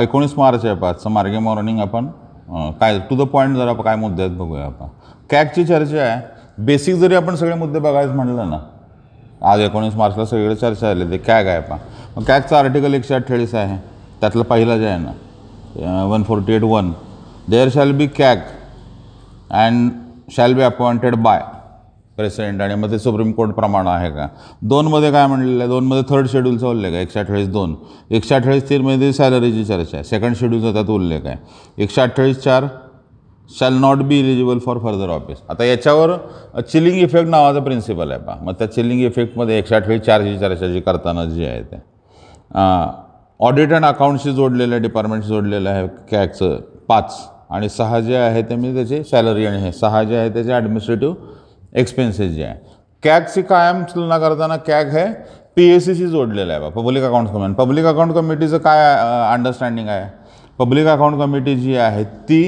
एकोणीस मार्च आहे पाच मार्गे मॉर्निंग आपण काय टू द पॉईंट जरा काय मुद्दे आहेत बघूया आपण कॅकची चर्चा आहे बेसिक जरी आपण सगळे मुद्दे बघायचं म्हणलं ना आज एकोणीस मार्चला सगळे चर्चा झाली ते कॅग आहे पा मग कॅगचं आर्टिकल एकशे अठ्ठेचाळीस आहे त्यातलं पहिला जे आहे ना one forty eight one there shall be CAG and shall be appointed by president आणि मग ते सुप्रीम प्रमाण आहे का दोनमध्ये काय म्हणलेलं आहे दोनमध्ये थर्ड शेड्यूलचा उल्लेख आहे एकशे अठ्ठावीस दोन एकशे अठ्ठावीस तीनमध्ये सॅलरीची चर्चा आहे सेकंड शेड्यूलचा त्यात उल्लेख आहे एकशे अठ्ठावीस चार shall not be eligible for further office आता याच्यावर चिलिंग इफेक्ट नावाचा प्रिन्सिपल आहे पहा मग त्या चिलिंग इफेक्टमध्ये एकशे अठ्ठावीस चारची चर्चा जी करताना जी आहे ते ऑडिट अँड अकाउंटशी जोडलेलं आहे डिपार्टमेंटशी जोडलेलं आहे कॅक्सचं पाच आणि सहा जे आहे ते मी त्याचे सॅलरी आणि हे सहा जे आहे त्याचे ॲडमिनिस्ट्रेटिव्ह एक्सपेन्सेस जे आहे कॅगची कायम तुलना करताना कॅग हे पी एस सीशी जोडलेलं आहे बा public account committee public account कमिटीचं काय अंडरस्टँडिंग आहे पब्लिक अकाउंट कमिटी जी आहे ती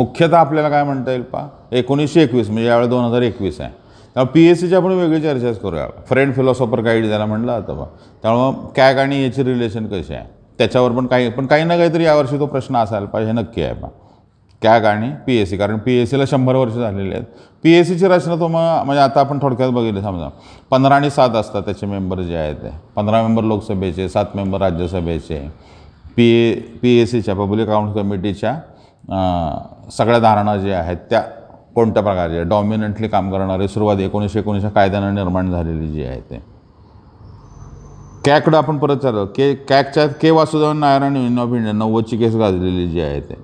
मुख्यतः आपल्याला काय म्हणता येईल पा एकोणीसशे एकवीस म्हणजे यावेळी दोन हजार एकवीस आहे त्यामुळे पी एस सीची आपण वेगळी चर्चाच करूया फ्रेंड फिलॉसॉफर गाईड ज्याला म्हटलं आता बा त्यामुळं कॅग आणि याची रिलेशन कशी आहे त्याच्यावर पण काही पण काही ना काहीतरी यावर्षी तो प्रश्न असायला पाहिजे नक्की आहे बा कॅग आणि पी एस सी कारण पी एस सीला शंभर वर्ष झालेले आहेत पी एस सीची रचना तुम्हाला म्हणजे आता आपण थोडक्यात बघितली समजा पंधरा आणि सात असतात त्याचे मेंबर जे आहेत ते पंधरा मेंबर लोकसभेचे सात मेंबर राज्यसभेचे पी ए पी एस सीच्या पब्लिक अकाउंट कमिटीच्या सगळ्या धारणा ज्या आहेत त्या कोणत्या प्रकारच्या डॉमिनंटली काम करणारे सुरुवात एकोणीसशे एकोणीसच्या कायद्यानं निर्माण झालेली जी आहे ते कॅकडं आपण परत चाललो के कॅकच्या K Vasudevan Narayan union of India नव्वदची केस गाजलेली जी आहे ते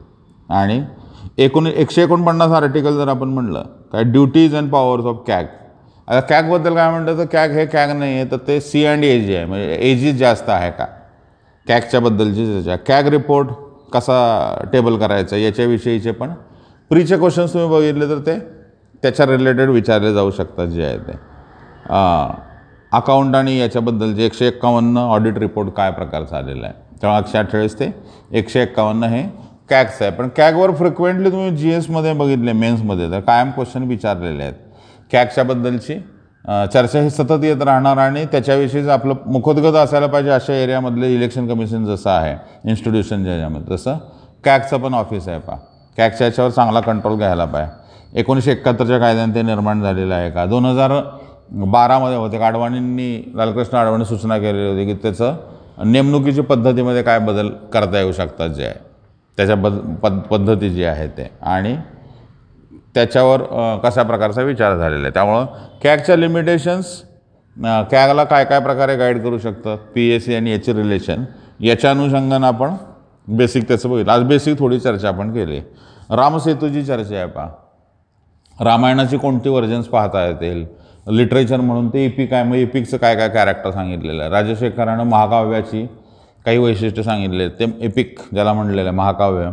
आणि एकोणी एकशे एकोणपन्नास आर्टिकल जर आपण म्हणलं काय duties and powers of CAG आता कॅगबद्दल काय म्हणतात तर कॅग हे कॅग नाही आहे तर ते सी अँड ए जी आहे म्हणजे एजीस जास्त आहे का कॅगच्याबद्दलची चर्चा कॅग रिपोर्ट कसा टेबल करायचा याच्याविषयीचे पण प्रीचे क्वेश्चन्स तुम्ही बघितले तर ते त्याच्या रिलेटेड विचारले जाऊ शकतात जे आहे ते अकाउंट आणि याच्याबद्दलचे एकशे एक्कावन्न ऑडिट रिपोर्ट काय प्रकारचा आलेला आहे तेव्हा एकशे अठ्ठावीस ते एकशे एक्कावन्न हे कॅग्स आहे पण कॅगवर फ्रिक्वेंटली तुम्ही जी एसमध्ये बघितले मेन्समध्ये तर कायम क्वेश्चन विचारलेले आहेत कॅगच्याबद्दलची चर्चा ही सतत येत राहणार आणि त्याच्याविषयीच आपलं मुखोद्गत असायला पाहिजे अशा एरियामधले इलेक्शन कमिशन जसं आहे इन्स्टिट्यूशन ज्याच्यामध्ये तसं कॅगचं पण ऑफिस आहे पा कॅगच्या याच्यावर चांगला कंट्रोल घ्यायला पाहिजे एकोणीसशे एकाहत्तरच्या कायद्याने ते निर्माण झालेलं आहे का दोन हजार बारामध्ये होते का अडवाणींनी लालकृष्ण अडवाणी सूचना केलेली होती की त्याचं नेमणुकीच्या पद्धतीमध्ये काय बदल करता येऊ शकतात जे आहे त्याच्या बद पद पद्धती जी आहे ते आणि त्याच्यावर कशा प्रकारचा विचार झालेला आहे त्यामुळं कॅगच्या लिमिटेशन्स कॅगला काय काय प्रकारे गाईड करू शकतं पी एस सी आणि याचे रिलेशन याच्या अनुषंगानं आपण बेसिक त्याचं बघितलं आज बेसिक थोडी चर्चा आपण केली रामसेतूची चर्चा आहे पा रामायणाची कोणती व्हर्जन्स पाहता येतील लिटरेचर म्हणून ते इपिक आहे मग इपिकचं काय काय कॅरेक्टर सांगितलेलं आहे राजशेखरानं महाकाव्याची काही वैशिष्ट्य सांगितले ते एपिक ज्याला म्हणलेलं आहे महाकाव्य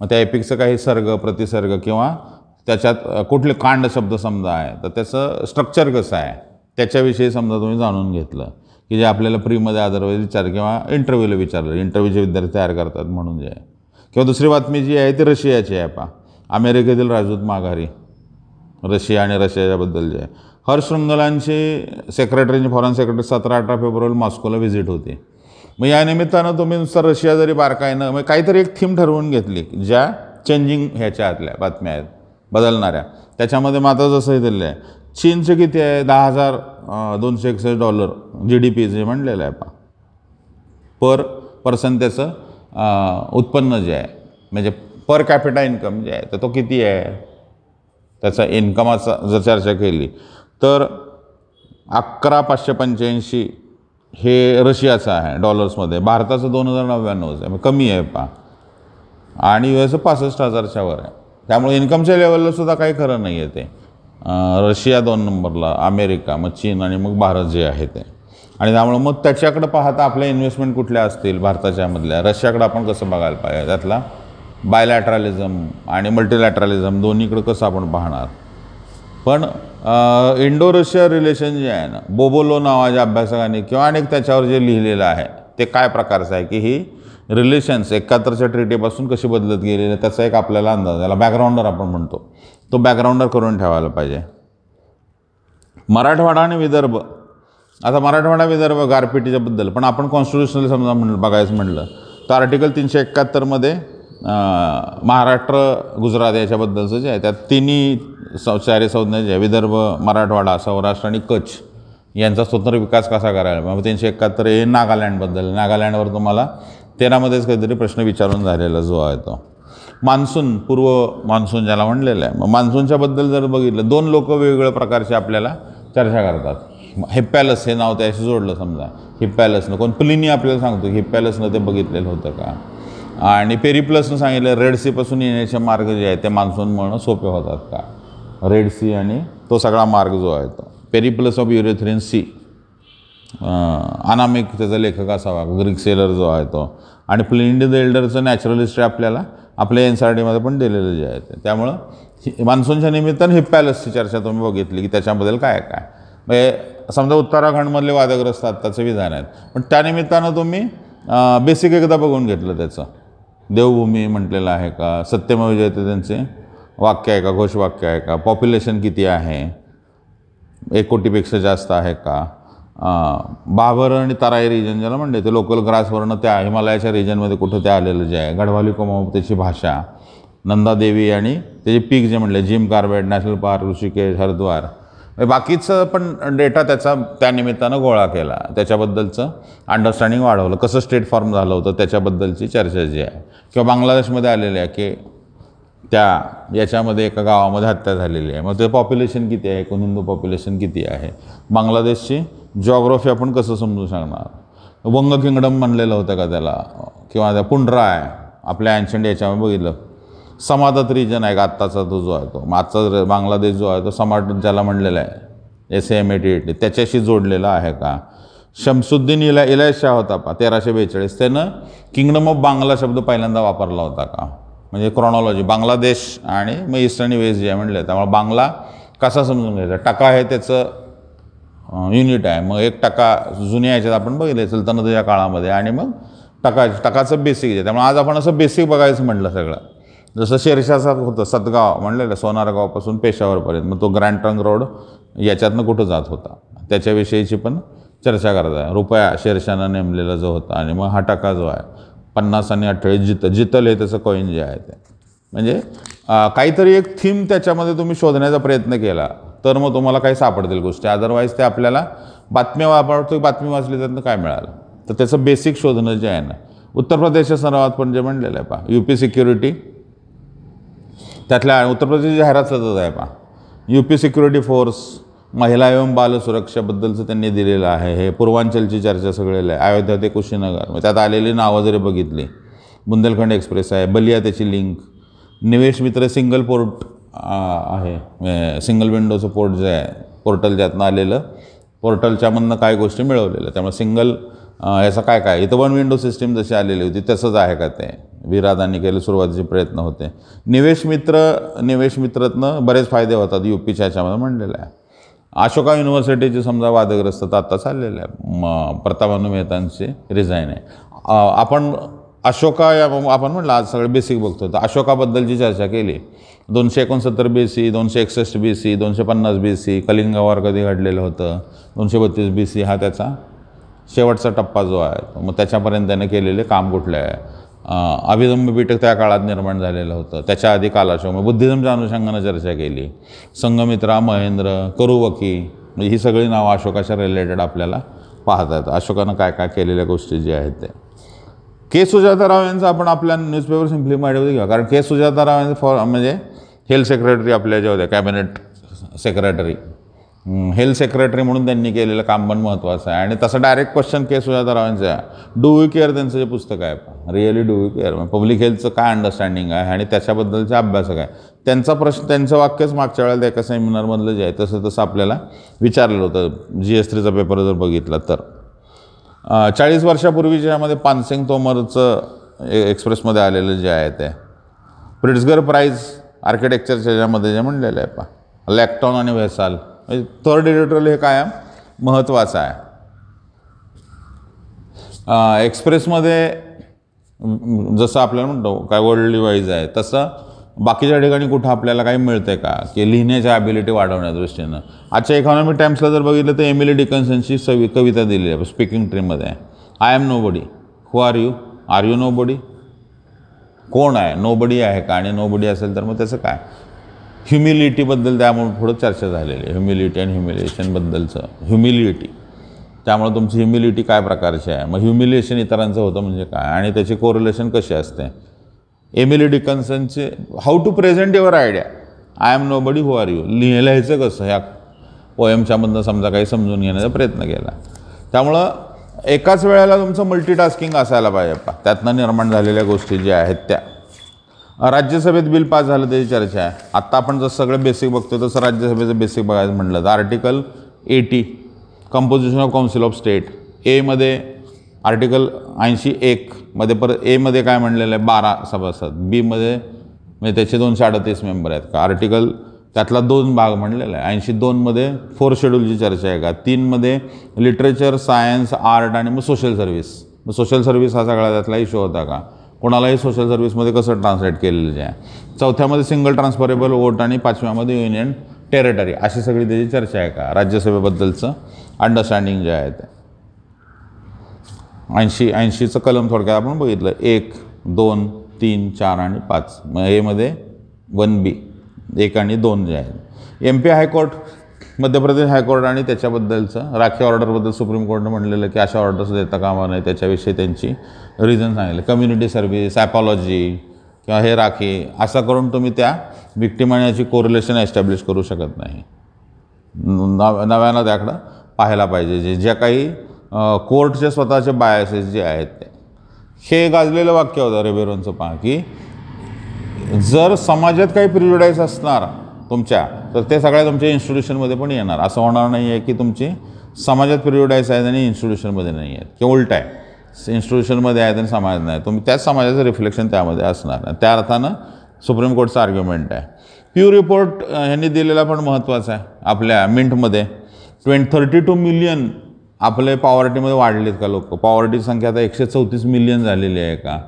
मग त्या एपिकचं काही सर्ग प्रतिसर्ग किंवा त्याच्यात कुठले कांड शब्द समजा आहे तर त्याचं स्ट्रक्चर कसं आहे त्याच्याविषयी समजा तुम्ही जाणून घेतलं की जे आपल्याला प्रीमध्ये अदरवाईज विचार किंवा इंटरव्ह्यूला विचारलं इंटरव्ह्यूचे विद्यार्थी तयार करतात म्हणून जे आहे किंवा दुसरी बातमी जी आहे ती रशियाची आहे पा अमेरिकेतील राजदूत माघारी रशिया आणि रशियाच्याबद्दल जे आहे हर्ष शृंगलांची सेक्रेटरी फॉरेन सेक्रेटरी सतरा अठरा फेब्रुवारी मॉस्कोला व्हिजिट होती मग या निमित्तानं तुम्ही नुसतं रशिया जरी बारकायनं मग काहीतरी एक थीम ठरवून घेतली ज्या चेंजिंग ह्याच्या आतल्या बातम्या आहेत बदलणाऱ्या त्याच्यामध्ये मात्र जसंही दिलेलं आहे चीनचं किती आहे दहा हजार दोनशे एकसष्ट डॉलर जी डी पी जे म्हणलेलं आहे पा पर पर्सन त्याचं उत्पन्न जे आहे म्हणजे पर कॅपिटा इन्कम जे आहे तर तो किती आहे त्याचा इन्कमाचा जर चर्चा केली तर अकरा पाचशे पंच्याऐंशी हे रशियाचं आहे डॉलर्समध्ये भारताचं दोन हजार नव्याण्णवच आहे कमी आहे पा आणि यू ए पासष्ट हजारच्यावर वर आहे त्यामुळे इन्कमच्या लेवलला सुद्धा काही खरं नाही आहे ते रशिया दोन नंबरला अमेरिका मग चीन आणि मग भारत जे आहे ते आणि त्यामुळे मग त्याच्याकडं पाहता आपल्या इन्व्हेस्टमेंट कुठल्या असतील भारताच्यामधल्या रशियाकडं आपण कसं बघायला पाहिजे त्यातला बायलॅट्रॅलिझम आणि मल्टीलॅट्रॅलिझम दोन्हीकडं कसं आपण पाहणार पण इंडो रशिया रिलेशन जे आहे ना बोबोलो नावाच्या अभ्यासकांनी किंवा अनेक त्याच्यावर जे लिहिलेलं आहे ते काय प्रकारचं आहे की ही रिलेशन्स एकाहत्तरच्या ट्रिटीपासून कशी बदलत गेलेली त्याचा एक आपल्याला अंदाज याला बॅकग्राऊंडर आपण म्हणतो तो बॅकग्राऊंडर करून ठेवायला पाहिजे मराठवाडा आणि विदर्भ आता मराठवाडा विदर्भ गारपिटीच्याबद्दल पण आपण कॉन्स्टिट्युशनल समजा म्हण बघायचं म्हटलं तर आर्टिकल तीनशे एकाहत्तरमध्ये महाराष्ट्र गुजरात याच्याबद्दलचं जे आहे त्यात तिन्ही सारे संज्ञा विदर्भ मराठवाडा सौराष्ट्र आणि कच्छ यांचा स्वतंत्र विकास कसा करायला मग तीनशे एकाहत्तर हे नागालँडबद्दल नागालँडवर तुम्हाला तेरामध्येच काहीतरी प्रश्न विचारून झालेला जो आहे तो मान्सून पूर्व मान्सून ज्याला म्हणलेलं आहे मग मान्सूनच्याबद्दल जर बघितलं दोन लोक वेगवेगळ्या प्रकारचे आपल्याला चर्चा करतात हिप्पॅलस हे नाव त्याशी जोडलं समजा हिप्पॅलसनं कोण प्लिनी आपल्याला सांगतो हिप्पॅलसनं ते बघितलेलं होतं का आणि पेरीप्लसनं सांगितलं रेड सीपासून येण्याचे मार्ग जे आहेत ते मान्सून म्हणणं सोपे होतात का रेड सी आणि तो सगळा मार्ग जो आहे तो पेरिप्लस ऑफ युरेथ्रिन सी अनामिक त्याचा लेखक असावा ग्रीक सेलर जो आहे तो आणि प्लिंड द एल्डरचं नॅचरल हिस्ट्री आपल्याला आपल्या एन सर आर डीमध्ये पण दिलेलं जे आहे ते त्यामुळं मान्सूनच्या निमित्तानं पॅलेसची चर्चा तुम्ही बघितली की त्याच्याबद्दल काय काय म्हणजे समजा उत्तराखंडमधले वादग्रस्त आत्ताचे विधान आहेत पण त्यानिमित्तानं तुम्ही बेसिक एकदा बघून घेतलं त्याचं देवभूमी म्हटलेलं आहे का सत्यमय जयते त्यांचे वाक्य आहे का घोषवाक्य आहे का पॉप्युलेशन किती आहे एक कोटीपेक्षा जास्त आहे का बाभर आणि तराई रिजन ज्याला म्हणले ते लोकल ग्रासवरनं त्या हिमालयाच्या रिजनमध्ये कुठं ते आलेलं जे आहे गढवाली कोमाव त्याची भाषा नंदादेवी आणि त्याचे पीक जे म्हणले Jim Corbett national park Rishikesh Haridwar बाकीचं पण डेटा त्याचा त्यानिमित्तानं गोळा केला त्याच्याबद्दलचं अंडरस्टँडिंग वाढवलं कसं स्टेट फॉर्म झालं होतं त्याच्याबद्दलची चर्चा जी आहे किंवा बांगलादेशमध्ये आलेली आहे की त्या याच्यामध्ये एका गावामध्ये हत्या झालेली आहे मग ते पॉप्युलेशन किती आहे एकूण हिंदू पॉप्युलेशन किती आहे बांगलादेशची जॉग्रफी आपण कसं समजू शकणार वंग किंगडम म्हणलेलं होतं का त्याला किंवा त्या पुंडरा आहे आपल्या अँशंट याच्यामध्ये बघितलं समाजात रिजन आहे का आत्ताचा तो जो आहे तो आजचा बांगलादेश जो आहे तो समाज ज्याला म्हणलेला आहे एस एम टी एटी त्याच्याशी जोडलेला आहे का शमसुद्दीन इला शाह होता पा तेराशे बेचाळीस त्यानं किंगडम ऑफ बांगला शब्द पहिल्यांदा वापरला होता का म्हणजे क्रॉनॉलॉजी बांगलादेश आणि मग ईस्ट आणि वेस्ट जे म्हणले त्यामुळे बांगला कसा समजून घ्यायचा टका हे त्याचं युनिट आहे मग एक टका जुन्या याच्यात आपण बघितले सल्तनतच्या काळामध्ये आणि मग टका टकाचं बेसिक आहे त्यामुळे आज आपण असं बेसिक बघायचं म्हटलं सगळं जसं शेरशाचा होतं सतगाव म्हणलेलं सोनारगावपासून पेशावरपर्यंत मग तो ग्रँड ट्रंक रोड याच्यातनं कुठं जात होता त्याच्याविषयीची पण चर्चा करत आहे रुपया शेरशानं नेमलेला जो होता आणि मग हा टका जो आहे पन्नास आणि अठ्ठावीस जित जितल हे त्याचं कॉईन जे आहे ते म्हणजे काहीतरी एक थीम त्याच्यामध्ये तुम्ही शोधण्याचा प्रयत्न केला तर मग तुम्हाला काही सापडतील गोष्टी अदरवाईज ते आपल्याला बातम्या वापरतो बातमी वाचली त्यांना काय मिळालं तर त्याचं बेसिक शोधणं जे आहे ना उत्तर प्रदेशच्या सरावात पण जे म्हणलेलं आहे पहा यू पी सिक्युरिटी त्यातल्या उत्तर प्रदेश जाहिरातच आहे पहा यू पी सिक्युरिटी फोर्स महिला एवं बाल सुरक्षेबद्दलचं त्यांनी दिलेलं आहे हे पूर्वांचलची चर्चा सगळेला आहे अयोध्या ते कुशीनगर मग त्यात आलेली नावं जरी बघितली बुंदेलखंड एक्सप्रेस आहे बलिया त्याची link Nivesh Mitra single port आहे सिंगल विंडोचं पोर्ट जे आहे पोर्टल ज्यातनं आलेलं पोर्टलच्यामधनं काय गोष्टी मिळवलेल्या त्यामुळे सिंगल याचा काय काय इथं वन विंडो सिस्टीम जशी आलेली होती तसंच आहे का ते विरादांनी केले सुरुवातीचे प्रयत्न होते निवेश मित्र निवेश मित्रातनं बरेच फायदे होतात यू पीच्या ह्याच्यामध्ये म्हणलेलं आहे अशोका युनिव्हर्सिटीचे समजा वादग्रस्त तर आत्ता चाललेलं आहे म प्रतापानू मेहतांचे रिझाईन आहे आपण अशोका या आपण म्हटलं आज सगळं बेसिक बघतो तर अशोकाबद्दलची चर्चा केली दोनशे एकोणसत्तर बी सी दोनशे एकसष्ट बी सी दोनशे पन्नास बी सी कलिंगावर कधी घडलेलं होतं दोनशे बत्तीस बी सी हा त्याचा शेवटचा टप्पा जो आहे मग त्याच्यापर्यंत त्याने केलेले काम कुठले आहे अभिधम्ब पीठक त्या काळात निर्माण झालेलं होतं त्याच्या आधी कालाशोम बुद्धिझमच्या अनुषंगानं चर्चा केली संगमित्रा महेंद्र करुवकी म्हणजे ही सगळी नावं अशोकाच्या रिलेटेड आपल्याला पाहतात अशोकानं काय काय केलेल्या गोष्टी ज्या आहेत त्या के सुजाताराव यांचं आपण आपल्या न्यूजपेपर सिम्पली माहिती घेऊ कारण के सुजाताराव यांचं फॉर म्हणजे हेल्थ सेक्रेटरी आपल्या ज्या होत्या कॅबिनेट सेक्रेटरी हेल्थ सेक्रेटरी म्हणून त्यांनी केलेलं काम पण महत्त्वाचं आहे आणि तसं डायरेक्ट क्वेश्चन केस सुजातारावांचं आहे डू यू केअर त्यांचं जे पुस्तक आहे really do you care public हेल्थचं काय अंडरस्टँडिंग आहे आणि त्याच्याबद्दलचे अभ्यासक आहे त्यांचा प्रश्न त्यांचं वाक्यच मागच्या वेळेला एका सेमिनारमधलं जे आहे तसं तसं आपल्याला विचारलेलं होतं जी एस थ्रीचा पेपर जर बघितला तर चाळीस वर्षापूर्वी ज्यामध्ये पानसिंग तोमरचं एक्सप्रेसमध्ये आलेलं जे आहे ते प्रिट्सगर प्राईज आर्किटेक्चरच्या ज्यामध्ये जे म्हणलेलं आहे पा लॅक्टॉन आणि व्हेसाल म्हणजे थर्ड एडिटोरियल हे काय महत्त्वाचं आहे एक्सप्रेसमध्ये जसं आपल्याला म्हणतो काय वर्ल्ड वाईज आहे तसं बाकीच्या ठिकाणी कुठं आपल्याला काही मिळतं का की लिहिण्याच्या ॲबिलिटी वाढवण्या दृष्टीनं आजच्या इकॉनॉमी टाईम्सला जर बघितलं तर एमिली डिकन्सनची सवि कविता दिली आहे स्पीकिंग ट्रीममध्ये I am nobody who are you are you nobody कोण आहे नो बडी आहे का आणि नो बडी असेल तर मग त्याचं काय ह्युमिलिटीबद्दल त्यामुळे थोडं चर्चा झालेली आहे ह्युमिलिटी अँड ह्युमिलिएशनबद्दलचं ह्युमिलिटी त्यामुळे तुमची ह्युमिलिटी काय प्रकारची आहे मग ह्युमिलिएशन इतरांचं होतं म्हणजे काय आणि त्याचे कोरिलेशन कशी असते एमिली डिकन्सनचे how to present your idea I am nobody who are you लिहिलं लिहायचं कसं ह्या पोएमच्यामधनं समजा काही समजून घेण्याचा प्रयत्न केला त्यामुळं एकाच वेळेला तुमचं मल्टीटास्किंग असायला पाहिजे त्यातनं निर्माण झालेल्या गोष्टी ज्या आहेत त्या राज्यसभेत बिल पास झालं त्याची चर्चा आहे आत्ता आपण जसं सगळं बेसिक बघतो तसं राज्यसभेचं बेसिक बघायचं म्हटलं तर article eighty composition of council of state एमध्ये आर्टिकल ऐंशी एकमध्ये परत एमध्ये काय म्हणलेलं आहे बारा सभासद बीमध्ये म्हणजे त्याचे दोनशे अडतीस मेंबर आहेत का आर्टिकल त्यातला दोन भाग म्हणलेला आहे ऐंशी दोनमध्ये फोर शेड्यूलची चर्चा आहे का तीनमध्ये लिटरेचर सायन्स आर्ट आणि मग सोशल सर्व्हिस मग सोशल सर्व्हिस हा सगळा त्यातला इशू होता का कोणालाही सोशल सर्व्हिसमध्ये कसं ट्रान्सलेट केलेलं आहे चौथ्यामध्ये सिंगल ट्रान्सफरेबल वोट आणि पाचव्यामध्ये युनियन टेरिटरी अशी सगळी त्याची चर्चा आहे का राज्यसभेबद्दलचं अंडरस्टँडिंग जे आहे ते ऐंशी ऐंशीचं कलम थोडक्यात आपण बघितलं एक दोन तीन चार आणि पाच मग हेमध्ये वन बी एक आणि दोन जे आहेत एम पी हायकोर्ट मध्य प्रदेश हायकोर्ट आणि त्याच्याबद्दलचं राखी ऑर्डरबद्दल सुप्रीम कोर्टनं म्हणलेलं की अशा ऑर्डर्स देता कामा नाही त्याच्याविषयी त्यांची रिझन सांगितले कम्युनिटी सर्व्हिस ॲपॉलॉजी किंवा हे राखी असं करून तुम्ही त्या विक्टीम आणि याची कोरिलेशन एस्टॅब्लिश करू शकत नाही नव नव्यानं त्याकडं पाहायला पाहिजे जे ज्या काही कोर्टचे स्वतःचे बायसेस जे आहेत ते हे गाजलेलं वाक्य होतं रेबेरोंचं पहा की जर समाजात काही प्रिजुडाईज असणार तुमच्या तर ते सगळ्या तुमच्या इन्स्टिट्यूशनमध्ये पण येणार असं होणार नाही आहे की तुमची समाजात प्रिओडाईज आहेत आणि इन्स्टिट्यूशनमध्ये नाही आहेत की उलट आहे इन्स्टिट्यूशनमध्ये आहेत आणि समाज नाही तुम्ही त्याच समाजाचं रिफ्लेक्शन त्यामध्ये असणार त्या अर्थानं सुप्रीम कोर्टचं आर्ग्युमेंट आहे प्यू रिपोर्ट ह्यांनी दिलेला पण महत्त्वाचा आहे आपल्या मिंटमध्ये ट्वेंट थर्टी टू मिलियन आपले पॉवर्टीमध्ये वाढलेत का लोक पॉवर्टीची संख्या आता एकशे चौतीस मिलियन झालेली आहे का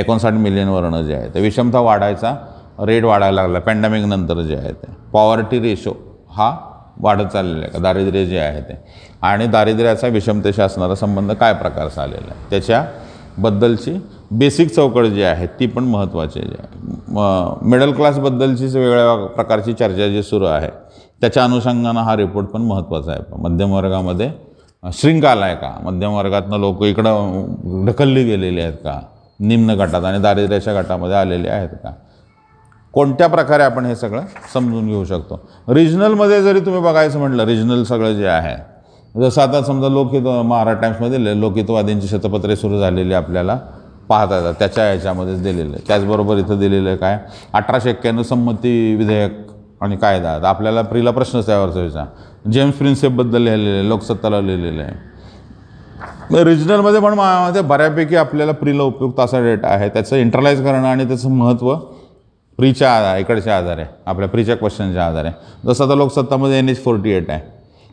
एकोणसाठ मिलियनवरनं जे आहे तर विषमता वाढायचा रेट वाढायला लागला नंतर जे आहे ते पॉवर्टी रेशो हा वाढत चाललेला आहे का दारिद्र्य जे आहे ते आणि दारिद्र्याचा विषमतेशी असणारा संबंध काय प्रकारचा आलेला आहे त्याच्याबद्दलची बेसिक चौकट जी आहे ती पण महत्त्वाची जी आहे मिडल क्लासबद्दलचीच वेगळ्या प्रकारची चर्चा जी सुरू आहे त्याच्या अनुषंगानं हा रिपोर्ट पण महत्त्वाचा आहे मध्यमवर्गामध्ये श्रृंखला आला आहे का मध्यमवर्गातनं लोक इकडं ढकलली गेलेली आहेत का निम्न गटात आणि दारिद्र्याच्या गटामध्ये आलेले आहेत का कोणत्या प्रकारे आपण हे सगळं समजून घेऊ शकतो रिजनलमध्ये जरी तुम्ही बघायचं म्हटलं रिजनल सगळं जे आहे जसं आता समजा लोकहित महाराष्ट्र टाईम्समध्ये दिलेलं लोकहितवादींची शतपत्रे सुरू झालेली आपल्याला पाहता येतात त्याच्या याच्यामध्येच दिलेलं आहे त्याचबरोबर इथं दिलेलं आहे काय अठराशे एक्क्याण्णव संमती विधेयक आणि कायदा आपल्याला प्रिला प्रश्नच त्यावर सोयचा जेम्स प्रिन्सेपबद्दल लिहिलेलं आहे लोकसत्ताला लिहिलेलं आहे रिजनलमध्ये पण बऱ्यापैकी आपल्याला प्रिला उपयुक्त असा डेटा आहे त्याचं इंटरलाईज करणं आणि त्याचं महत्त्व प्रीच्या आधार इकडच्या आधारे आपल्या प्रीच्या क्वेश्चनच्या आधारे जसं आता लोकसत्तामध्ये एन एच फोर्टी एट आहे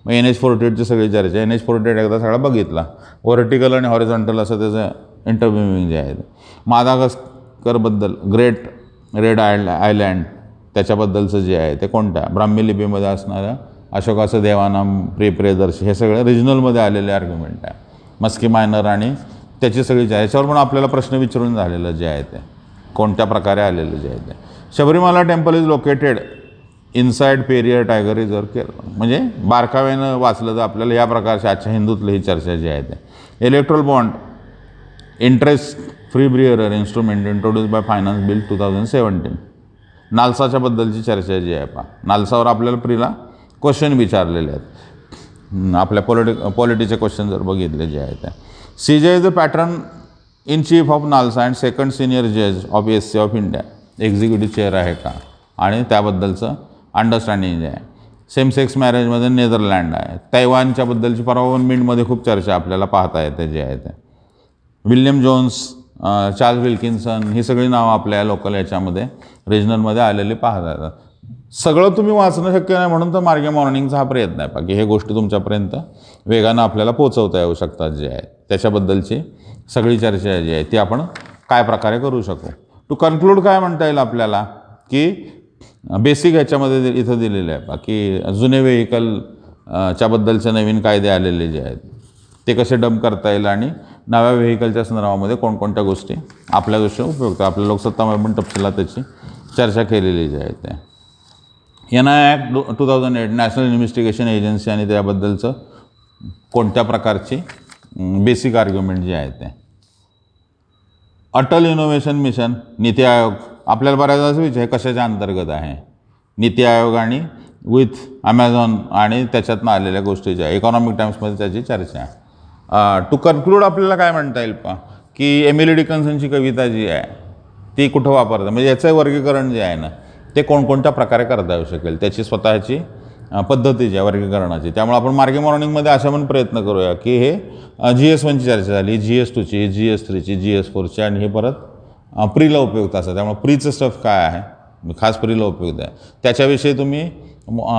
मग एन एच फोर्टी एटचे सगळे विचारायचे एन एच फोर्टी एट एकदा सगळा बघितला व्हर्टिकल आणि हॉरिझॉन्टल असं त्याचं इंटरव्ह्यूमिंग जे आहे मादागस्करबद्दल ग्रेट रेड आयल आयलँड त्याच्याबद्दलचं जे आहे ते कोणतं ब्राह्मी लिपीमध्ये असणाऱ्या अशोकाचं देवानाम प्रियप्रियदर्शी हे सगळं रिजनलमध्ये आलेले आर्ग्युमेंट आहे मस्की मायनर आणि त्याची सगळी जे याच्यावर पण आपल्याला प्रश्न विचारून झालेलं जे आहे ते कोणत्या प्रकारे आलेलं जे आहे ते Sabarimala temple is located inside Periyar tiger reserve Kerala म्हणजे बारकाव्यानं वाचलं तर आपल्याला या प्रकारच्या आजच्या हिंदूतलं ही चर्चा जी आहे त्या electoral bond interest free bearer instrument introduce by finance bill two thousand seventeen नालसाच्याबद्दलची चर्चा जी आहे पहा नालसावर आपल्याला प्रीला क्वेश्चन विचारलेले आहेत आपल्या पॉलिटी पॉलिटीचे क्वेश्चन जर बघितले जे आहेत त्या C J is the patron in chief of NALSA and second senior जज of S C of India executive chair आहे का आणि त्याबद्दलचं अंडरस्टँडिंग जे आहे सेम सेक्स मॅरेजमध्ये नेदरलँड आहे तैवानच्याबद्दलची परवान मिंटमध्ये खूप चर्चा आपल्याला पाहता येते जे आहे ते विल्यम जोन्स चार्ल्स विल्किन्सन ही सगळी नावं आपल्या लोकल याच्यामध्ये रिजनलमध्ये आलेली पाहता येतात सगळं तुम्ही वाचणं शक्य नाही म्हणून तर मार्गे मॉर्निंगचा हा प्रयत्न आहे बाकी हे गोष्टी तुमच्यापर्यंत वेगानं आपल्याला पोचवता येऊ शकतात जे आहे त्याच्याबद्दलची सगळी चर्चा जी आहे ती आपण काय प्रकारे करू शकू टू कन्क्लूड काय म्हणता येईल आपल्याला की बेसिक ह्याच्यामध्ये इथं दिलेलं आहे बाकी जुने व्हेकल च्याबद्दलचे नवीन कायदे आलेले जे आहेत ते कसे डंप करता येईल आणि नव्या व्हेकलच्या संदर्भामध्ये कोणकोणत्या गोष्टी आपल्या गोष्टी उपयुक्त आपल्या लोकसत्तामध्ये पण तपशिला त्याची चर्चा केलेली जी आहे ते N I act two two thousand eight national investigation agency आणि त्याबद्दलचं कोणत्या प्रकारची बेसिक आर्ग्युमेंट जे आहे ते अटल इनोव्हेशन मिशन नीती आयोग आपल्याला बऱ्याचदा असं विचार कशाच्या अंतर्गत आहे नीती आयोग आणि विथ ॲमेझॉन आणि त्याच्यातनं आलेल्या गोष्टीच्या इकॉनॉमिक टाईम्समध्ये त्याची चर्चा आहे टू कन्क्लूड आपल्याला काय म्हणता येईल पा की एमिली डिकन्सनची कविता जी आहे ती कुठं वापरतात म्हणजे याचं वर्गीकरण जे आहे ना ते कोणकोणत्या प्रकारे करता येऊ शकेल त्याची स्वतःची पद्धतीच्या वर्गीकरणाची त्यामुळे आपण मार्गे मॉर्निंगमध्ये अशा पण प्रयत्न करूया की हे जी एस वनची चर्चा झाली जी एस टूची जी एस थ्रीची जी एस फोरची आणि हे परत प्रीला उपयुक्त असतात त्यामुळे प्रीचं स्टफ काय आहे खास प्रीला उपयुक्त आहे त्याच्याविषयी तुम्ही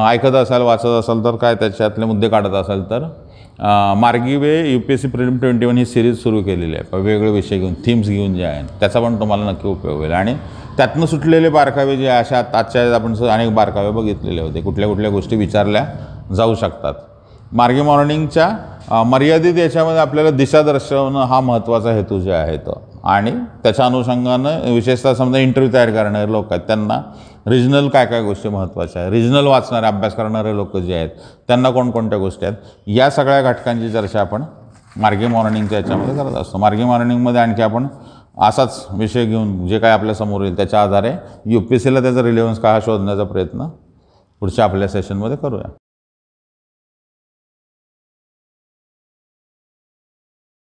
ऐकत असाल वाचत असाल तर काय त्याच्यातले मुद्दे काढत असाल तर मार्गी way U P S C prelim twenty one ही सिरीज सुरू केलेली आहे वेगळे विषय घेऊन थीम्स घेऊन जे आहे त्याचा पण तुम्हाला नक्की उपयोग होईल आणि त्यातनं सुटलेले बारकावे जे अशा आजच्या आपण अनेक बारकावे बघितलेले होते कुठल्या कुठल्या गोष्टी विचारल्या जाऊ शकतात मार्गे मॉर्निंगच्या मर्यादित याच्यामध्ये आपल्याला दिशा दर्शवणं हा महत्त्वाचा हेतू जे आहे तो आणि त्याच्या अनुषंगानं विशेषतः समजा इंटरव्ह्यू तयार करणारे लोक आहेत त्यांना रिजनल काय काय गोष्टी महत्त्वाच्या आहेत रिजनल वाचणारे अभ्यास करणारे लोक जे आहेत त्यांना कोणकोणत्या गोष्टी आहेत या सगळ्या घटकांची चर्चा आपण मार्गे मॉर्निंगच्या याच्यामध्ये करत असतो मार्गे मॉर्निंगमध्ये आणखी आपण असाच विषय घेऊन जे काय आपल्यासमोर येईल त्याच्या आधारे यू पी सीला त्याचा रिलेव्हन्स काय शोधण्याचा प्रयत्न पुढच्या आपल्या सेशनमध्ये करूया